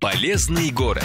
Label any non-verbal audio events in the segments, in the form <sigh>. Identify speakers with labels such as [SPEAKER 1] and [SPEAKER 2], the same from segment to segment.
[SPEAKER 1] Полезный город.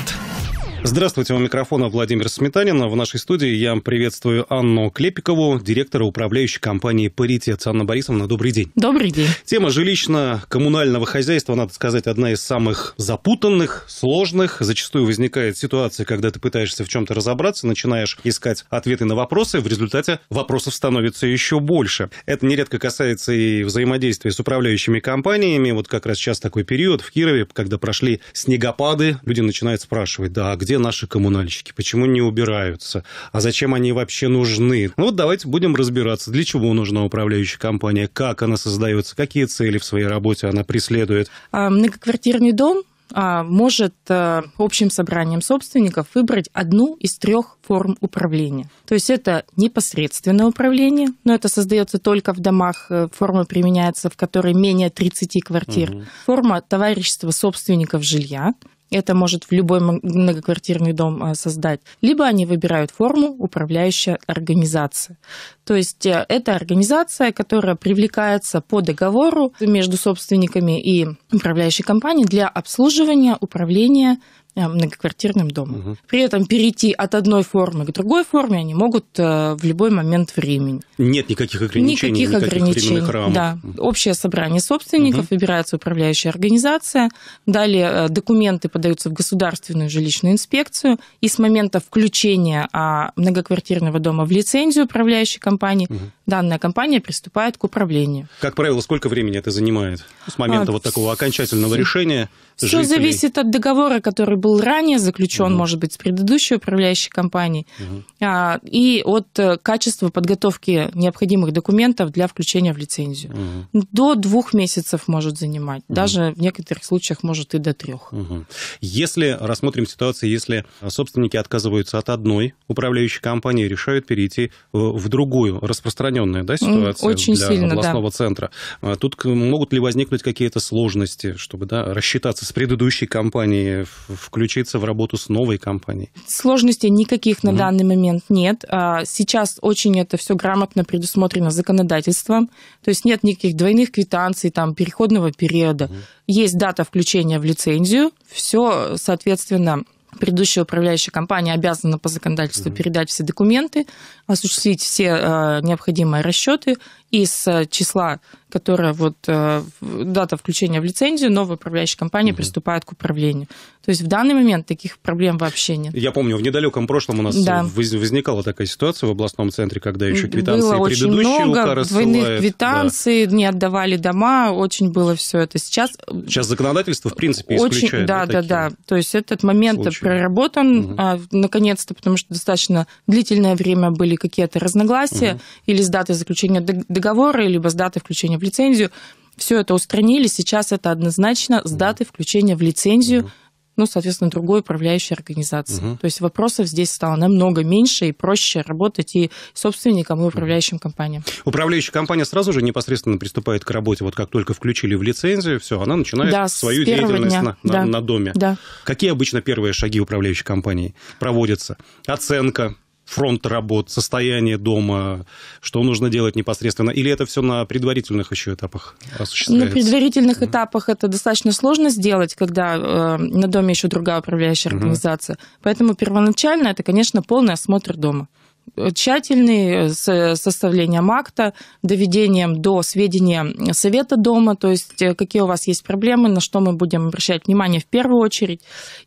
[SPEAKER 1] Здравствуйте, у микрофона Владимир Сметанин. В нашей студии я приветствую Анну Клепикову, директора управляющей компании «Паритет». Анна Борисовна, добрый день. Добрый день. Тема жилищно-коммунального хозяйства, надо сказать, одна из самых запутанных, сложных. Зачастую возникает ситуация, когда ты пытаешься в чем-то разобраться, начинаешь искать ответы на вопросы, в результате вопросов становится еще больше. Это нередко касается и взаимодействия с управляющими компаниями. Вот как раз сейчас такой период в Кирове, когда прошли снегопады, люди начинают спрашивать, да, а где где наши коммунальщики, почему не убираются, а зачем они вообще нужны. Ну вот давайте будем разбираться, для чего нужна управляющая компания, как она создается, какие цели в своей работе она преследует.
[SPEAKER 2] А многоквартирный дом а, может э, общим собранием собственников выбрать одну из трех форм управления. То есть это непосредственное управление, но это создается только в домах, э, форма применяется, в которой менее 30 квартир. Угу. Форма товарищества собственников жилья, это может в любой многоквартирный дом э, создать, либо они выбирают форму управляющая организация. То есть э, это организация, которая привлекается по договору между собственниками и управляющей компанией для обслуживания, управления Э, многоквартирным домом. Угу. При этом перейти от одной формы к другой форме они могут э, в любой момент времени.
[SPEAKER 1] Нет никаких ограничений, никаких, никаких ограничений. Да.
[SPEAKER 2] Общее собрание собственников, угу. выбирается управляющая организация, далее э, документы подаются в государственную жилищную инспекцию, и с момента включения а, многоквартирного дома в лицензию управляющей компании угу. данная компания приступает к
[SPEAKER 1] управлению. Как правило, сколько времени это занимает с момента а, вот такого окончательного решения? Все жителей. зависит
[SPEAKER 2] от договора, который был ранее заключен, угу. может быть, с предыдущей управляющей компанией, угу. а, и от э, качества подготовки необходимых документов для включения
[SPEAKER 1] в лицензию.
[SPEAKER 2] Угу. До двух месяцев может занимать, угу. даже в некоторых случаях может и до трех.
[SPEAKER 1] Угу. Если рассмотрим ситуацию, если собственники отказываются от одной управляющей компании решают перейти э, в другую распространенную да, ситуацию Очень для сильно, областного да. центра, а тут могут ли возникнуть какие-то сложности, чтобы да, рассчитаться с предыдущей компанией, включиться в работу с новой компанией?
[SPEAKER 2] Сложностей никаких на угу. данный момент нет. А, сейчас очень это все грамотно предусмотрено законодательством. То есть нет никаких двойных квитанций, там, переходного периода. Угу. Есть дата включения в лицензию. Все, соответственно, предыдущая управляющая компания обязана по законодательству mm передать все документы, осуществить все э, необходимые расчеты из числа, которое вот э, дата включения в лицензию, новая управляющая компания угу. приступает к управлению. То есть в данный момент таких проблем вообще нет.
[SPEAKER 1] Я помню, в недалеком прошлом у нас да. возникала такая ситуация в областном центре, когда еще квитанции было очень много, двойных квитанций,
[SPEAKER 2] да. не отдавали дома, очень было все это. Сейчас
[SPEAKER 1] сейчас законодательство в принципе очень, исключает. Да, да, да,
[SPEAKER 2] да. То есть этот момент случаи. проработан угу. а, наконец-то, потому что достаточно длительное время были были какие-то разногласия угу. или с даты заключения договора, либо с даты включения в лицензию. Все это устранили. Сейчас это однозначно с даты включения в лицензию. Угу ну, соответственно, другой управляющей организации. Угу. То есть вопросов здесь стало намного меньше и проще работать и собственникам, и управляющим компаниям.
[SPEAKER 1] Управляющая компания сразу же непосредственно приступает к работе, вот как только включили в лицензию, все, она начинает да, свою деятельность дня. На, да. на доме. Да. Какие обычно первые шаги управляющей компании проводятся? Оценка, фронт работ, состояние дома, что нужно делать непосредственно? Или это все на предварительных еще этапах осуществляется? На
[SPEAKER 2] предварительных mm этапах это достаточно сложно сделать, когда э, на доме еще другая управляющая организация. mm Поэтому первоначально это, конечно, полный осмотр дома э, тщательный э, с составлением акта, доведением до сведения совета дома, то есть э, какие у вас есть проблемы, на что мы будем обращать внимание в первую очередь,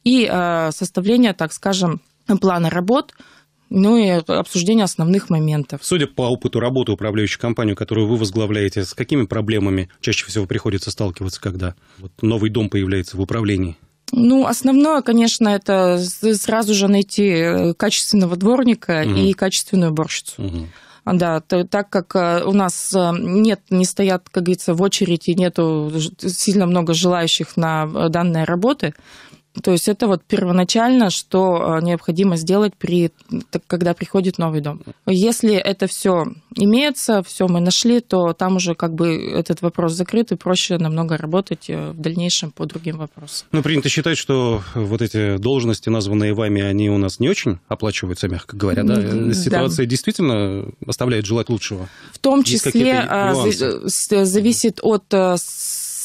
[SPEAKER 2] и составление, так скажем, плана работ, ну и обсуждение основных моментов.
[SPEAKER 1] Судя по опыту работы управляющей компании, которую вы возглавляете, с какими проблемами чаще всего приходится сталкиваться, когда вот новый дом появляется в управлении?
[SPEAKER 2] Ну, основное, конечно, это сразу же найти э, качественного дворника угу. и качественную уборщицу. Угу. Да, то, так как э, у нас э, нет, не стоят, как говорится, в очереди, нету сильно много желающих на данные работы, то есть это вот первоначально, что э, необходимо сделать, при, когда приходит новый дом. Если это все имеется, все мы нашли, то там уже как бы этот вопрос закрыт, и проще намного работать э, в дальнейшем по другим вопросам.
[SPEAKER 1] Ну, принято считать, что вот эти должности, названные вами, они у нас не очень оплачиваются, мягко говоря, да? да. Ситуация действительно оставляет желать лучшего? В том числе а, э,
[SPEAKER 2] зависит от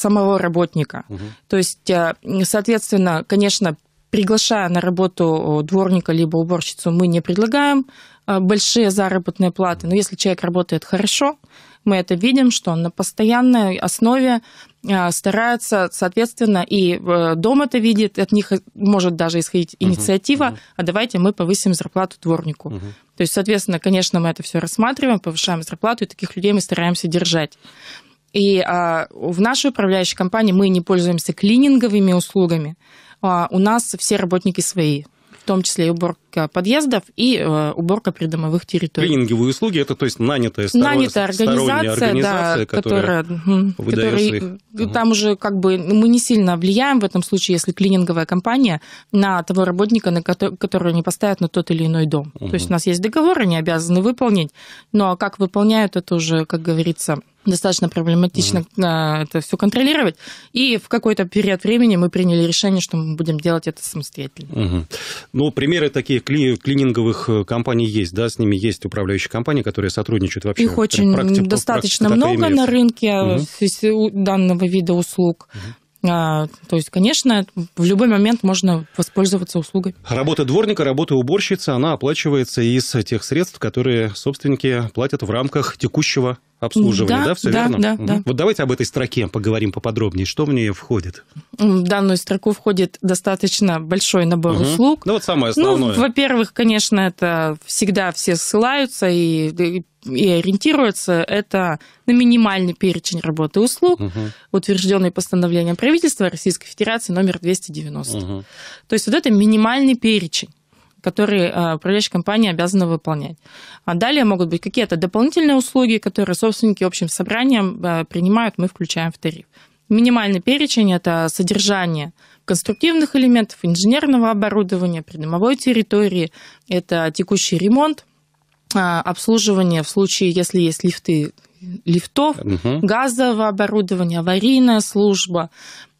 [SPEAKER 2] самого работника. Угу. То есть, э, соответственно, конечно, приглашая на работу э, дворника либо уборщицу, мы не предлагаем э, большие заработные платы. Но если человек работает хорошо, мы это видим, что он на постоянной основе старается, соответственно, и дом это видит, от них может даже исходить инициатива, uh-huh. а давайте мы повысим зарплату дворнику. uh То есть, соответственно, конечно, мы это все рассматриваем, повышаем зарплату, и таких людей мы стараемся держать. И а, в нашей управляющей компании мы не пользуемся клининговыми услугами. А, у нас все работники свои, в том числе и уборка уборка подъездов и э, уборка придомовых территорий.
[SPEAKER 1] Клининговые услуги это то есть нанятая, сторон... нанятая организация, организация да, которая, которая их.
[SPEAKER 2] там уже как бы ну, мы не сильно влияем в этом случае, если клининговая компания на того работника, на который, которого не поставят на тот или иной дом. Угу. То есть у нас есть договор, они обязаны выполнить, но как выполняют это уже, как говорится, достаточно проблематично mm это все контролировать. И в какой-то период времени мы приняли решение, что мы будем делать это самостоятельно.
[SPEAKER 1] Mm-hmm. Ну, примеры такие кли клининговых э, компаний есть, да, с ними есть управляющие компании, которые сотрудничают вообще. Их очень практи- достаточно практи- много на рынке
[SPEAKER 2] угу. данного вида услуг. Угу. А, то есть, конечно, в любой момент можно воспользоваться услугой.
[SPEAKER 1] Работа дворника, работа уборщицы, она оплачивается из тех средств, которые собственники платят в рамках текущего обслуживания, да, да все да, верно? Да, угу. да. Вот давайте об этой строке поговорим поподробнее. Что в нее входит?
[SPEAKER 2] В данную строку входит достаточно большой набор угу. услуг. Ну, вот самое ну, основное. Ну, во-первых, конечно, это всегда все ссылаются и, и ориентируются. Это на минимальный перечень работы услуг, угу. утвержденный постановлением правительства Российской Федерации номер 290. Угу. То есть вот это минимальный перечень которые а, управляющая компания обязана выполнять. А далее могут быть какие-то дополнительные услуги, которые собственники общим собранием а, принимают, мы включаем в тариф. Минимальный перечень – это содержание конструктивных элементов, инженерного оборудования, придомовой территории, это текущий ремонт, а, обслуживание в случае, если есть лифты, лифтов, угу. газовое оборудование, аварийная служба,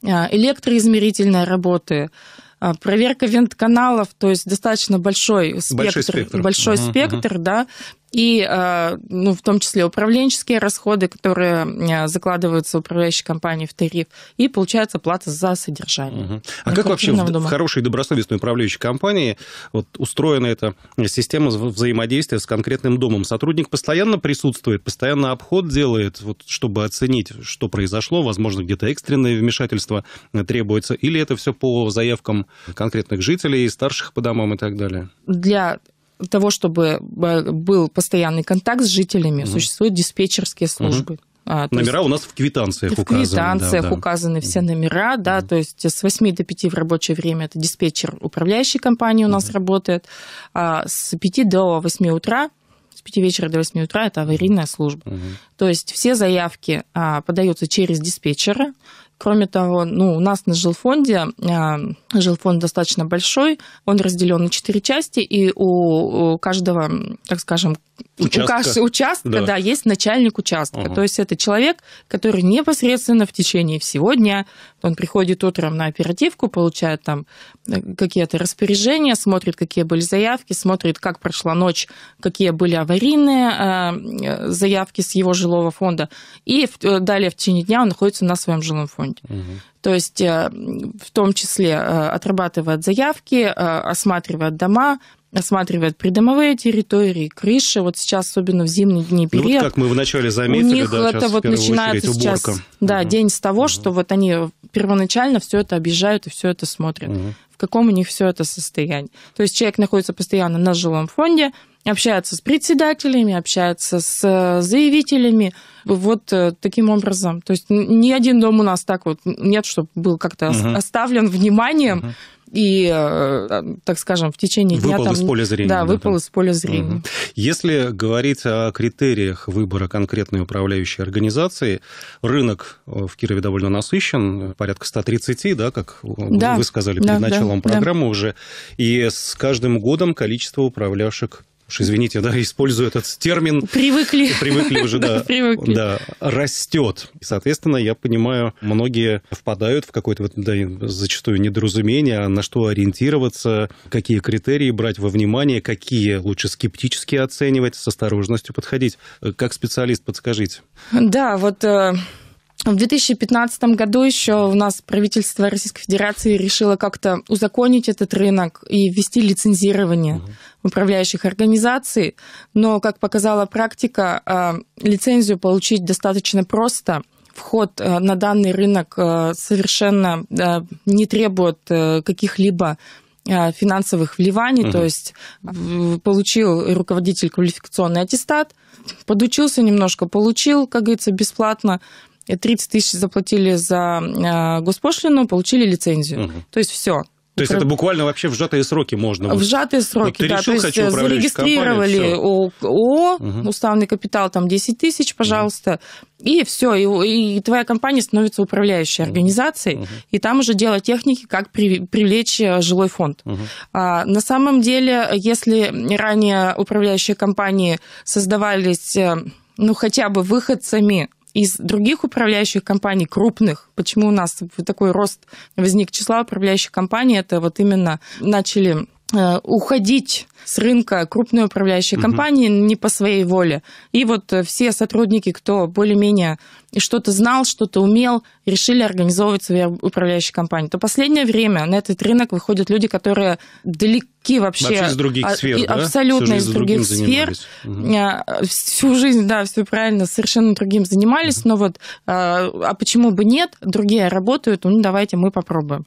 [SPEAKER 2] электроизмерительные работы – а, проверка вентканалов, то есть достаточно большой спектр. Большой спектр, большой uh-huh, спектр да и э, ну, в том числе управленческие расходы, которые э, закладываются управляющей компанией в тариф, и получается плата за содержание. Угу.
[SPEAKER 1] А ну, как вообще в, в хорошей добросовестной управляющей компании вот, устроена эта система взаимодействия с конкретным домом? Сотрудник постоянно присутствует, постоянно обход делает, вот, чтобы оценить, что произошло, возможно, где-то экстренное вмешательство э, требуется, или это все по заявкам конкретных жителей, старших по домам и так далее?
[SPEAKER 2] Для того, чтобы э, был постоянный контакт с жителями, угу. существуют диспетчерские службы. Угу.
[SPEAKER 1] А, номера есть, у нас в квитанциях указаны. В квитанциях
[SPEAKER 2] да, да. все номера, да, mm то есть с 8 до 5 в рабочее время это диспетчер управляющей компании у нас mm работает, а с 5 до 8 утра с 5 вечера до 8 утра это аварийная служба. Угу. То есть все заявки а, подаются через диспетчера, Кроме того, ну, у нас на жилфонде, а, жилфонд достаточно большой, он разделен на четыре части, и у каждого, так скажем, участка. У каждого участка, да. да, есть начальник участка. Угу. То есть это человек, который непосредственно в течение всего дня, он приходит утром на оперативку, получает там э, какие-то распоряжения, смотрит, какие были заявки, смотрит, как прошла ночь, какие были аварийные э, э, заявки с его жилого фонда. И далее в течение дня он находится на своем жилом фонде. Угу. То есть э, в том числе э, отрабатывают заявки, э, осматривают дома, осматривают придомовые территории, крыши. Вот сейчас, особенно в зимний дни период. Ну, вот как
[SPEAKER 1] мы вначале заметили, у них да, это вот начинается сейчас,
[SPEAKER 2] да, угу. день с того, угу. что вот они первоначально все это обижают и все это смотрят. Угу каком у них все это состоянии? То есть человек находится постоянно на жилом фонде, общается с председателями, общается с э, заявителями, вот э, таким образом. То есть ни один дом у нас так вот нет, чтобы был как-то угу. оставлен вниманием. Угу и, э, так скажем, в течение выпал дня... Выпал из поля зрения. Да, выпал да, из поля зрения.
[SPEAKER 1] Угу. Если говорить о критериях выбора конкретной управляющей организации, рынок э, в Кирове довольно насыщен, порядка 130, да, как э, да, вы сказали да, перед началом да, программы да. уже, и с каждым годом количество управляющих уж извините, да, использую этот термин. Привыкли. Привыкли уже, да. <laughs> Привыкли. Да, растет. И, соответственно, я понимаю, многие впадают в какое-то, вот, да, зачастую недоразумение, а на что ориентироваться, какие критерии брать во внимание, какие лучше скептически оценивать, с осторожностью подходить. Как специалист подскажите?
[SPEAKER 2] Да, вот э, в 2015 году еще у нас правительство Российской Федерации решило как-то узаконить этот рынок и ввести лицензирование угу. управляющих организаций, но, как показала практика, э, лицензию получить достаточно просто. Вход э, на данный рынок э, совершенно не требует каких-либо финансовых вливаний, угу. то есть получил руководитель квалификационный аттестат, подучился немножко, получил, как говорится, бесплатно 30 тысяч заплатили за а, госпошлину, получили лицензию. Угу. То
[SPEAKER 1] есть все. То есть это буквально вообще в сжатые сроки можно? В сжатые сроки, вот ты да. Решил, то есть хочу зарегистрировали
[SPEAKER 2] ООО, угу. уставный капитал там 10 тысяч, пожалуйста, угу. и все, и, и твоя компания становится управляющей организацией, угу. и там уже дело техники, как при, привлечь э, жилой фонд. Угу. А, на самом деле, если ранее управляющие компании создавались э, ну, хотя бы выходцами из других управляющих компаний, крупных, почему у нас такой рост возник числа управляющих компаний, это вот именно начали Э, уходить с рынка крупной управляющей угу. компании не по своей воле. И вот э, все сотрудники, кто более-менее что-то знал, что-то умел, решили организовывать свои управляющие компании. То последнее время на этот рынок выходят люди, которые далеки вообще... Вообще из других а, сфер, а, да? Абсолютно из других сфер. Угу. Всю жизнь, да, все правильно, совершенно другим занимались, угу. но вот, а почему бы нет, другие работают, ну давайте мы попробуем.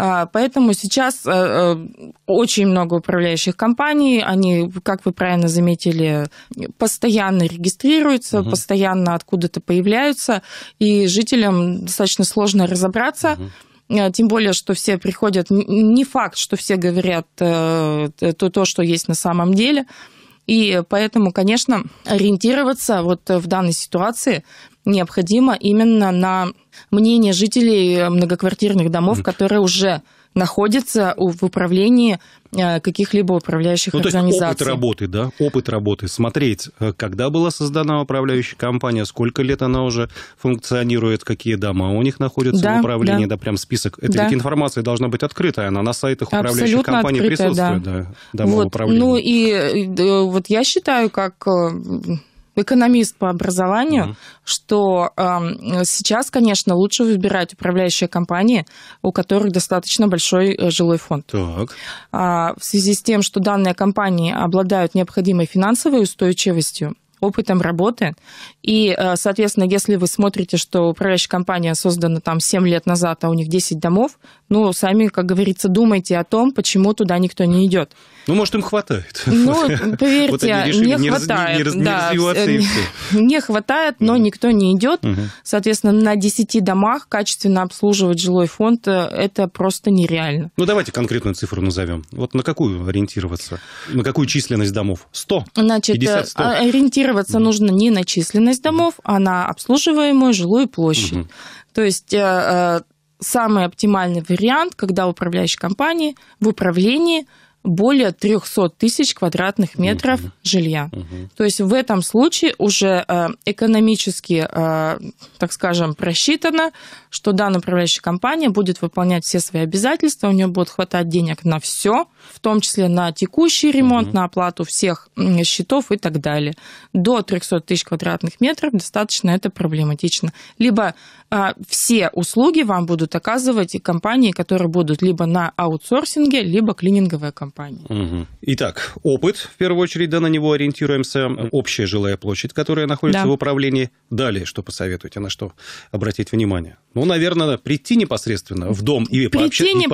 [SPEAKER 2] А, поэтому сейчас э, э, очень много управляющих компаний, они, как вы правильно заметили, постоянно регистрируются, угу. постоянно откуда-то появляются, и жителям достаточно сложно разобраться. Угу. Тем более, что все приходят, не факт, что все говорят то, то что есть на самом деле. И поэтому, конечно, ориентироваться вот в данной ситуации необходимо именно на мнение жителей э, многоквартирных домов, которые уже находятся в управлении э, каких-либо управляющих ну, то организаций. Есть опыт
[SPEAKER 1] работы, да? Опыт работы. Смотреть, э, когда была создана управляющая компания, сколько лет она уже функционирует, какие дома у них находятся да, в управлении, да. да, прям список. Эта да. информация должна быть открытая, она на сайтах управляющих Абсолютно компаний открытая, присутствует, да, да дома вот, ну управления. Ну
[SPEAKER 2] и вот я считаю, как экономист по образованию, угу. что э, сейчас, конечно, лучше выбирать управляющие компании, у которых достаточно большой э, жилой фонд. Так. Э, в связи с тем, что данные компании обладают необходимой финансовой устойчивостью, опытом работы и, э, соответственно, если вы смотрите, что управляющая компания создана там 7 лет назад, а у них 10 домов, ну, сами, как говорится, думайте о том, почему туда никто не идет.
[SPEAKER 1] Ну, может, им хватает. Ну, <laughs> поверьте, вот решили, не, хватает. Раз, не, не, да, не, э,
[SPEAKER 2] <laughs> не хватает, но угу. никто не идет. Угу. Соответственно, на 10 домах качественно обслуживать жилой фонд э, это просто нереально.
[SPEAKER 1] Ну, давайте конкретную цифру назовем. Вот на какую ориентироваться? На какую численность домов? 100?
[SPEAKER 2] Значит, 50, 100? А, ориентироваться угу. нужно не на численность, стоимость домов, а на обслуживаемую жилую площадь. Угу. То есть э, э, самый оптимальный вариант, когда управляющая компания в управлении более 300 тысяч квадратных метров угу. жилья. Угу. То есть в этом случае уже э, экономически, так скажем, просчитано, что данная управляющая компания будет выполнять все свои обязательства, у нее будет хватать денег на все, в том числе на текущий ремонт, угу. на оплату всех счетов и так далее. До 300 тысяч квадратных метров достаточно это проблематично. Либо а, все услуги вам будут оказывать компании, которые будут либо на аутсорсинге, либо клининговая компания.
[SPEAKER 1] Угу. Итак, опыт, в первую очередь, да, на него ориентируемся. Общая жилая площадь, которая находится да. в управлении. Далее, что посоветуете, на что обратить внимание? ну, наверное, прийти непосредственно в дом и, прийти пообща- непосредственно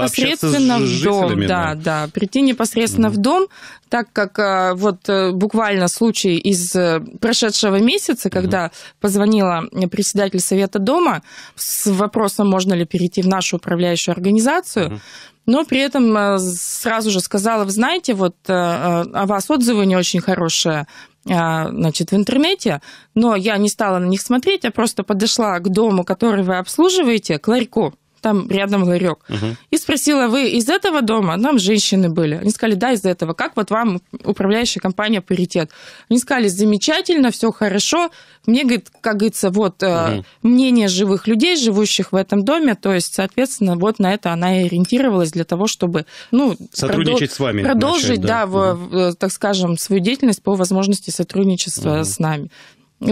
[SPEAKER 1] и пообщаться с жителями. В дом, да,
[SPEAKER 2] да, прийти непосредственно mm. в дом, так как э, вот э, буквально случай из э, прошедшего месяца, когда mm. позвонила председатель совета дома с вопросом, можно ли перейти в нашу управляющую организацию, mm. но при этом сразу же сказала, вы знаете, вот о вас отзывы не очень хорошие, а, значит, в интернете, но я не стала на них смотреть, а просто подошла к дому, который вы обслуживаете, к ларьку, там рядом ларек. Угу. И спросила, вы из этого дома? Нам женщины были. Они сказали, да, из этого. Как вот вам управляющая компания «Паритет»? Они сказали, замечательно, все хорошо. Мне, говорит, как говорится, вот угу. мнение живых людей, живущих в этом доме, то есть, соответственно, вот на это она и ориентировалась для того, чтобы, ну... Сотрудничать продол- с вами. Продолжить, начать, да, да угу. в, так скажем, свою деятельность по возможности сотрудничества угу. с нами.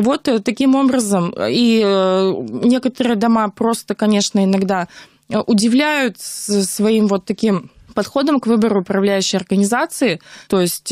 [SPEAKER 2] Вот э, таким образом. И э, некоторые дома просто, конечно, иногда э, удивляют своим вот таким подходом к выбору управляющей организации, то есть,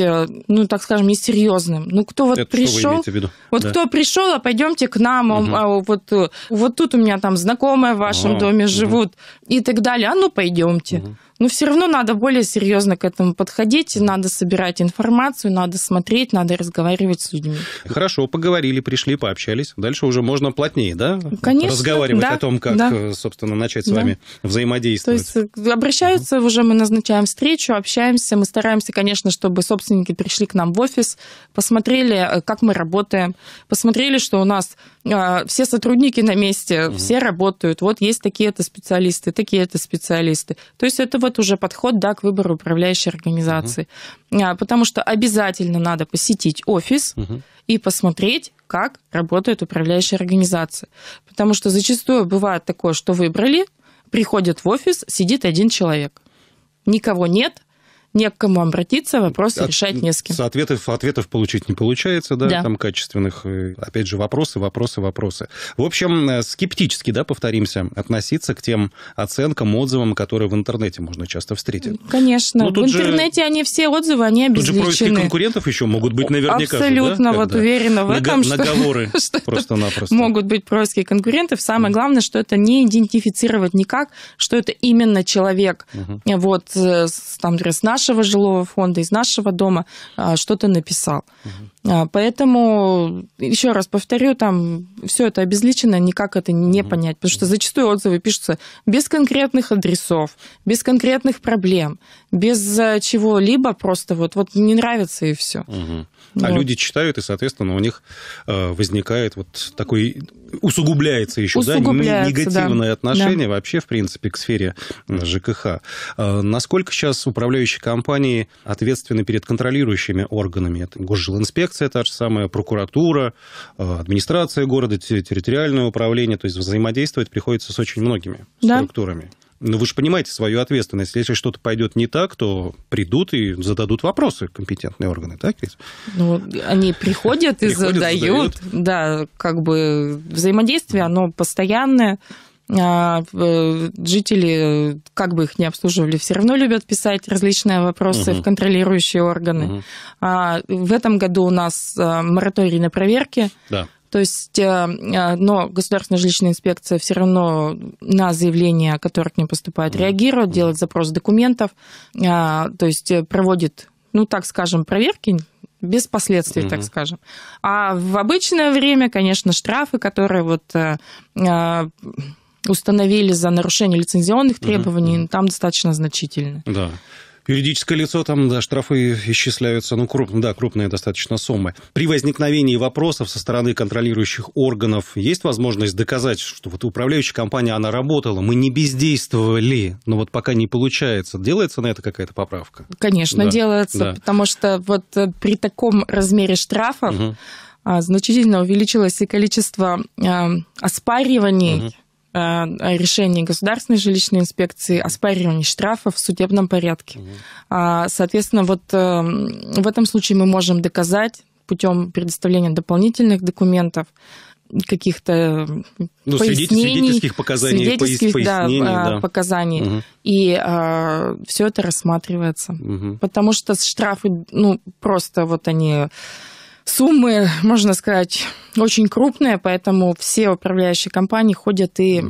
[SPEAKER 2] ну, так скажем, несерьезным. Ну, кто вот Это пришел, вот да. кто пришел, а пойдемте к нам, угу. а, вот, вот тут у меня там знакомые в вашем а, доме угу. живут и так далее, а ну пойдемте. Угу. Но все равно надо более серьезно к этому подходить, надо собирать информацию, надо смотреть, надо разговаривать с людьми.
[SPEAKER 1] Хорошо, поговорили, пришли, пообщались. Дальше уже можно плотнее, да? Конечно. Разговаривать да, о том, как, да. Э, собственно, начать с да. вами взаимодействовать. То
[SPEAKER 2] есть э, обращаются, угу. уже мы назначаем встречу, общаемся. Мы стараемся, конечно, чтобы собственники пришли к нам в офис, посмотрели, э, как мы работаем, посмотрели, что у нас а, все сотрудники на месте, угу. все работают, вот есть такие-то специалисты, такие-то специалисты. То есть это вот уже подход, да, к выбору управляющей организации. Угу. Потому что обязательно надо посетить офис угу. и посмотреть, как работает управляющая организация. Потому что зачастую бывает такое, что выбрали, приходят в офис, сидит один человек. Никого нет, не к кому обратиться, вопросы От, решать
[SPEAKER 1] не с кем. Ответов, ответов получить не получается, да, да, там качественных. Э, опять же, вопросы, вопросы, вопросы. В общем, э, скептически, да, повторимся, относиться к тем оценкам, отзывам, которые в интернете можно часто встретить.
[SPEAKER 2] Конечно. Но ну, в интернете же, они все отзывы, они обезличены. Тут же происки
[SPEAKER 1] конкурентов еще могут быть наверняка. Абсолютно, же, да? вот уверена в этом. Наговоры <laughs> что просто-напросто.
[SPEAKER 2] Могут быть происки конкурентов. Самое главное, что это не идентифицировать никак, что это именно человек. Угу. Вот, э, там, например, с нашей нашего жилого фонда, из нашего дома а, что-то написал. Угу. А, поэтому, еще раз повторю, там все это обезличено, никак это не понять, потому что зачастую отзывы пишутся без конкретных адресов, без конкретных проблем, без э, чего-либо просто вот, вот не нравится и все.
[SPEAKER 1] Угу. А вот. А люди читают, и, соответственно, у них э, возникает вот такой усугубляется еще, усугубляется, да, негативное да. отношение да. вообще, в принципе, к сфере э, ЖКХ. А насколько сейчас управляющие компании ответственны перед контролирующими органами? Это госжилинспекция, инспекция та же самая, прокуратура, э, администрация города, территориальное управление. То есть взаимодействовать приходится с очень многими да. структурами. Но вы же понимаете свою ответственность. Если что-то пойдет не так, то придут и зададут вопросы компетентные органы, так ведь?
[SPEAKER 2] Ну, они приходят и приходят, задают. задают. Да, как бы взаимодействие, оно постоянное. А, э, жители, э, как бы их ни обслуживали, все равно любят писать различные вопросы угу. в контролирующие органы. Угу. В этом году у нас э, мораторий на проверки. Да. То есть, но Государственная жилищная инспекция все равно на заявления, которые к ним поступают, реагирует, делает запрос документов, то есть проводит, ну так скажем, проверки без последствий, так скажем. А в обычное время, конечно, штрафы, которые вот установили за нарушение лицензионных требований, угу. там достаточно значительно.
[SPEAKER 1] Да. Юридическое лицо, там да, штрафы исчисляются, ну, крупно, да, крупные достаточно суммы. При возникновении вопросов со стороны контролирующих органов есть возможность доказать, что вот управляющая компания, она работала, мы не бездействовали, но вот пока не получается. Делается на это какая-то поправка? Конечно, да. делается, да. потому
[SPEAKER 2] что вот э, при таком размере штрафов угу. значительно увеличилось и количество э, оспариваний, угу Э, решений государственной жилищной инспекции, оспаривание штрафов в судебном порядке. А, соответственно, вот э, в этом случае мы можем доказать путем предоставления дополнительных документов, каких-то ну, пояснений, свидетельских показаний, свидетельских, пояс, да, а, да. показаний. Угу. И а, все это рассматривается. Угу. Потому что штрафы, ну, просто вот они суммы, можно сказать, очень крупные, поэтому все управляющие компании ходят и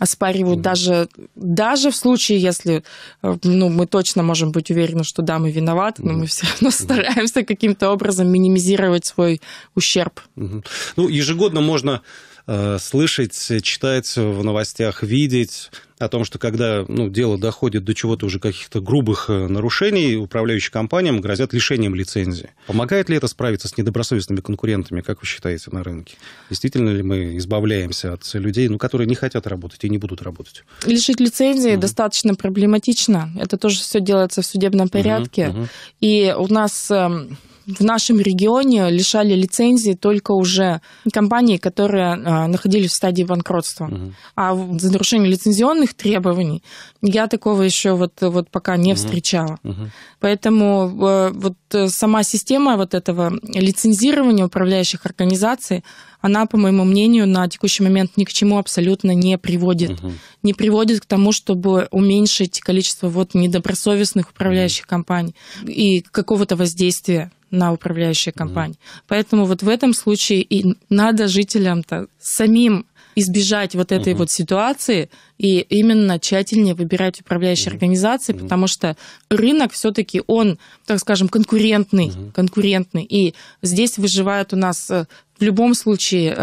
[SPEAKER 2] оспаривают mm-hmm. даже, даже в случае, если ну, мы точно можем быть уверены, что да, мы виноваты, mm-hmm. но мы все равно стараемся каким-то образом минимизировать свой ущерб.
[SPEAKER 1] Mm-hmm. Ну, ежегодно можно э, слышать, читать в новостях, видеть о том, что когда ну, дело доходит до чего-то уже каких-то грубых э, нарушений, управляющим компаниям грозят лишением лицензии. Помогает ли это справиться с недобросовестными конкурентами, как вы считаете, на рынке? Действительно ли мы избавляемся от людей, ну, которые не хотят работать и не будут работать?
[SPEAKER 2] Лишить лицензии угу. достаточно проблематично. Это тоже все делается в судебном порядке. Угу, угу. И у нас эм, в нашем регионе лишали лицензии только уже компании, которые э, находились в стадии банкротства. Угу. А за нарушение лицензионных требований я такого еще вот, вот пока не угу. встречала. Угу. Поэтому э, вот э, сама система вот этого лицензирования управляющих организаций, она, по моему мнению, на текущий момент ни к чему абсолютно не приводит. Угу. Не приводит к тому, чтобы уменьшить количество вот недобросовестных управляющих управляющих компаний и какого-то воздействия на управляющие компании. Mm-hmm. Поэтому вот в этом случае и надо жителям-то самим избежать вот этой uh-huh. вот ситуации и именно тщательнее выбирать управляющие uh-huh. организации, uh-huh. потому что рынок все-таки он, так скажем, конкурентный, uh-huh. конкурентный, и здесь выживают у нас э, в любом случае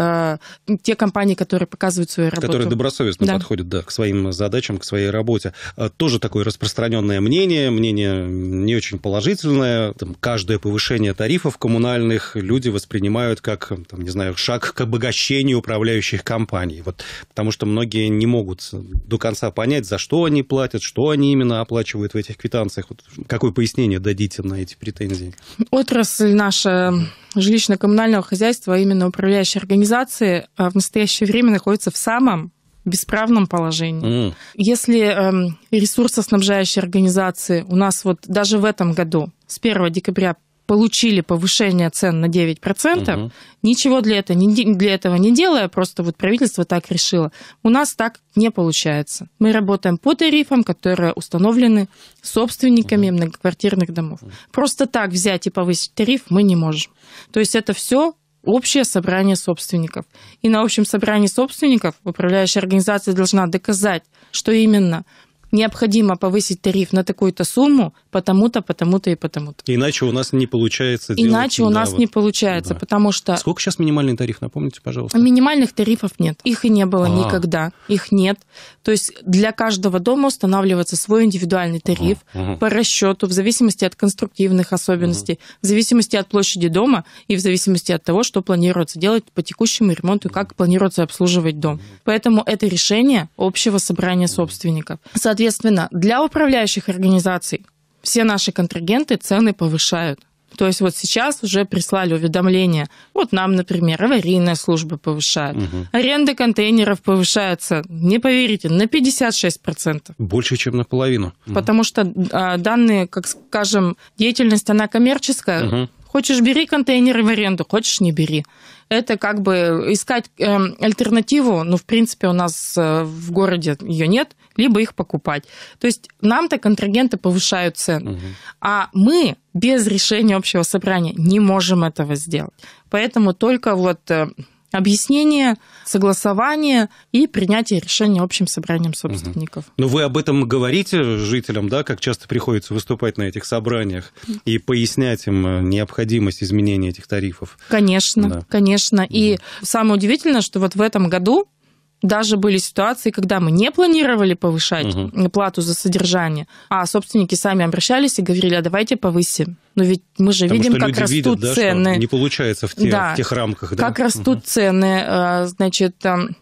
[SPEAKER 2] э, те компании, которые показывают свою работу... Которые добросовестно да.
[SPEAKER 1] подходят да, к своим задачам, к своей работе. Э, тоже такое распространенное мнение, мнение не очень положительное. Там, каждое повышение тарифов коммунальных люди воспринимают как, там, не знаю, шаг к обогащению управляющих компаний. Вот, потому что многие не могут до конца понять, за что они платят, что они именно оплачивают в этих квитанциях. Вот, какое пояснение дадите на эти претензии?
[SPEAKER 2] Отрасль наша жилищно-коммунального хозяйства, а именно управляющей организации, а в настоящее время находится в самом бесправном положении. Mm. Если э, ресурсоснабжающие организации у нас вот даже в этом году с 1 декабря получили повышение цен на 9%, угу. ничего для этого, не, для этого не делая, просто вот правительство так решило. У нас так не получается. Мы работаем по тарифам, которые установлены собственниками угу. многоквартирных домов. Угу. Просто так взять и повысить тариф мы не можем. То есть это все общее собрание собственников. И на общем собрании собственников управляющая организация должна доказать, что именно необходимо повысить тариф на такую-то сумму, потому-то, потому-то и потому-то.
[SPEAKER 1] Иначе у нас не получается делать... Иначе у нас да, не
[SPEAKER 2] получается, да. потому что...
[SPEAKER 1] Сколько сейчас минимальный тариф, напомните, пожалуйста?
[SPEAKER 2] Минимальных тарифов нет. Их и не было А-а-а. никогда. Их нет. То есть для каждого дома устанавливается свой индивидуальный тариф А-а-а. по расчету, в зависимости от конструктивных особенностей, А-а-а. в зависимости от площади дома и в зависимости от того, что планируется делать по текущему ремонту и как планируется обслуживать дом. Поэтому это решение общего собрания собственников. Соответственно, Соответственно, для управляющих организаций все наши контрагенты цены повышают. То есть вот сейчас уже прислали уведомления. Вот нам, например, аварийная служба повышает. Угу. Аренда контейнеров повышается, не поверите, на 56%.
[SPEAKER 1] Больше, чем наполовину.
[SPEAKER 2] Потому угу. что а, данные, как скажем, деятельность, она коммерческая. Угу. Хочешь, бери контейнеры в аренду, хочешь, не бери это как бы искать э, альтернативу, ну, в принципе, у нас э, в городе ее нет, либо их покупать. То есть нам-то контрагенты повышают цену, угу. а мы без решения общего собрания не можем этого сделать. Поэтому только вот э, объяснение, согласование и принятие решения общим собранием собственников. Угу.
[SPEAKER 1] Но вы об этом говорите жителям, да, как часто приходится выступать на этих собраниях и пояснять им э, необходимость изменения этих тарифов?
[SPEAKER 2] Конечно, да. конечно. Угу. И самое удивительное, что вот в этом году даже были ситуации, когда мы не планировали повышать угу. плату за содержание, а собственники сами обращались и говорили, а давайте повысим. Но ведь мы же Потому видим, как растут видят, да, цены. не
[SPEAKER 1] получается в, те, да. в тех рамках. Да? Как растут
[SPEAKER 2] угу. цены, э, значит,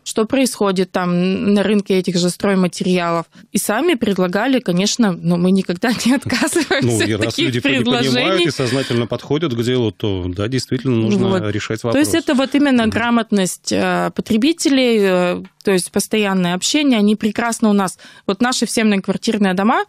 [SPEAKER 2] что происходит там на рынке этих же стройматериалов. И сами предлагали, конечно, но мы никогда не <laughs> отказываемся ну, и от раз таких люди предложений. понимают и
[SPEAKER 1] сознательно подходят к делу, то да, действительно нужно вот. решать вопрос. То есть
[SPEAKER 2] это вот именно угу. грамотность э, потребителей, э, то есть постоянное общение. Они прекрасно у нас, вот наши всемноквартирные дома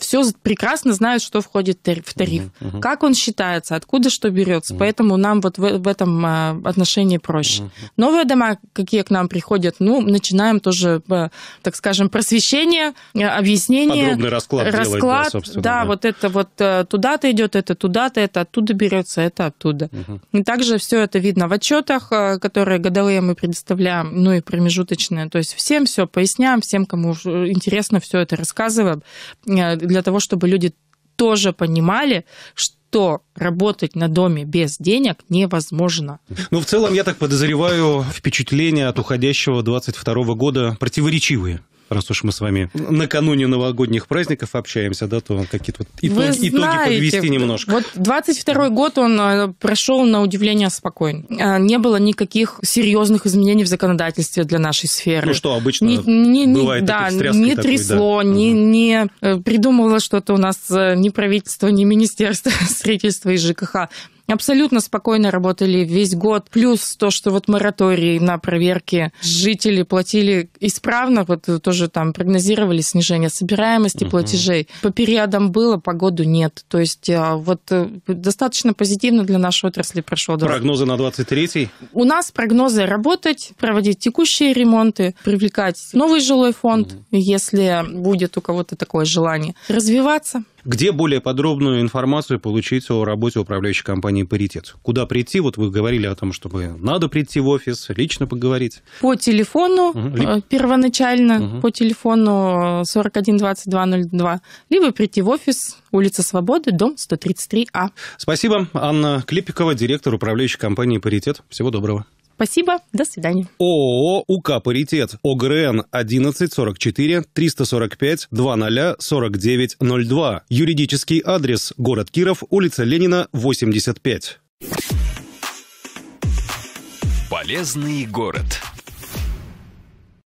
[SPEAKER 2] все прекрасно знают, что входит в тариф, угу, как он считается, откуда что берется. Угу. Поэтому нам вот в, в этом а, отношении проще. Угу. Новые дома, какие к нам приходят, ну, начинаем тоже, а, так скажем, просвещение, а, объяснение. Подробный расклад. Расклад, делать, да, собственно, да, да, вот это вот э, туда-то идет, это туда-то, это оттуда берется, это оттуда. Угу. И также все это видно в отчетах, которые годовые мы предоставляем, ну и промежуточные. То есть всем все поясняем, всем, кому э, интересно, все это рассказываем э, Э, для того, чтобы люди тоже понимали, что что работать на доме без денег невозможно.
[SPEAKER 1] Ну, в целом, я так подозреваю, впечатления от уходящего 22 года противоречивые раз уж мы с вами накануне новогодних праздников общаемся, да, то какие-то вот итоги, знаете, итоги подвести немножко.
[SPEAKER 2] Вот 22 год он э, прошел на удивление спокойно. Э, не было никаких серьезных изменений в законодательстве для нашей сферы. Ну что,
[SPEAKER 1] обычно не, не, не, бывает да, не такой, трясло,
[SPEAKER 2] да. не, не придумывало что-то у нас э, ни правительство, ни министерство <laughs> строительства и ЖКХ абсолютно спокойно работали весь год. Плюс то, что вот мораторий на проверки жители платили исправно, вот тоже там прогнозировали снижение собираемости платежей. По периодам было, по году нет. То есть а, вот э, достаточно позитивно для нашей отрасли
[SPEAKER 1] прошло. Прогнозы на 23-й?
[SPEAKER 2] У нас прогнозы работать, проводить текущие ремонты, привлекать новый жилой фонд, если будет у кого-то такое желание, развиваться.
[SPEAKER 1] Где более подробную информацию получить о работе управляющей компании «Паритет»? Куда прийти? Вот вы говорили о том, чтобы надо прийти в офис, лично поговорить.
[SPEAKER 2] По телефону угу. первоначально, угу. по телефону 412202, либо прийти в офис, улица Свободы, дом 133А.
[SPEAKER 1] Спасибо. Анна Клипикова, директор управляющей компании «Паритет». Всего доброго.
[SPEAKER 2] Спасибо, до свидания.
[SPEAKER 1] ООО «УК Паритет», ОГРН 1144 345 20 49 02. Юридический адрес – город Киров, улица Ленина, 85. Полезный город.